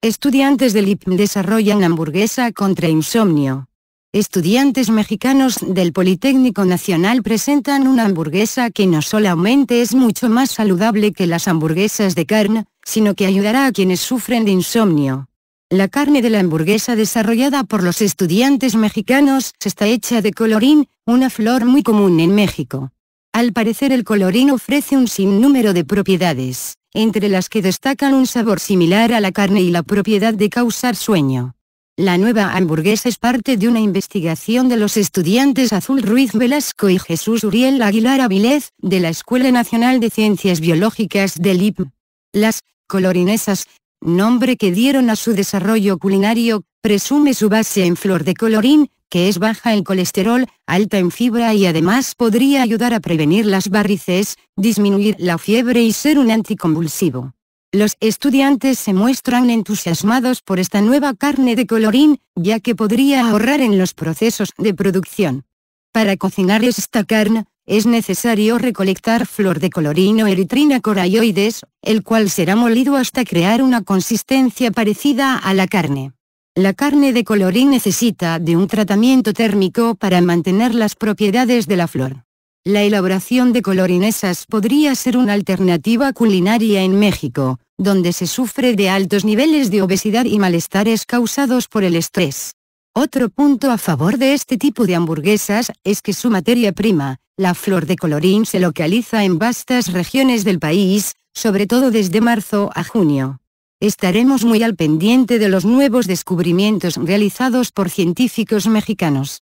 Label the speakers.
Speaker 1: Estudiantes del IPM desarrollan hamburguesa contra insomnio. Estudiantes mexicanos del Politécnico Nacional presentan una hamburguesa que no solamente es mucho más saludable que las hamburguesas de carne, sino que ayudará a quienes sufren de insomnio. La carne de la hamburguesa desarrollada por los estudiantes mexicanos está hecha de colorín, una flor muy común en México. Al parecer el colorín ofrece un sinnúmero de propiedades entre las que destacan un sabor similar a la carne y la propiedad de causar sueño. La nueva hamburguesa es parte de una investigación de los estudiantes Azul Ruiz Velasco y Jesús Uriel Aguilar Avilés, de la Escuela Nacional de Ciencias Biológicas del IP. Las colorinesas, nombre que dieron a su desarrollo culinario, presume su base en flor de colorín, que es baja en colesterol, alta en fibra y además podría ayudar a prevenir las barrices, disminuir la fiebre y ser un anticonvulsivo. Los estudiantes se muestran entusiasmados por esta nueva carne de colorín, ya que podría ahorrar en los procesos de producción. Para cocinar esta carne, es necesario recolectar flor de colorín o eritrina coralloides, el cual será molido hasta crear una consistencia parecida a la carne. La carne de colorín necesita de un tratamiento térmico para mantener las propiedades de la flor. La elaboración de colorinesas podría ser una alternativa culinaria en México, donde se sufre de altos niveles de obesidad y malestares causados por el estrés. Otro punto a favor de este tipo de hamburguesas es que su materia prima, la flor de colorín se localiza en vastas regiones del país, sobre todo desde marzo a junio. Estaremos muy al pendiente de los nuevos descubrimientos realizados por científicos mexicanos.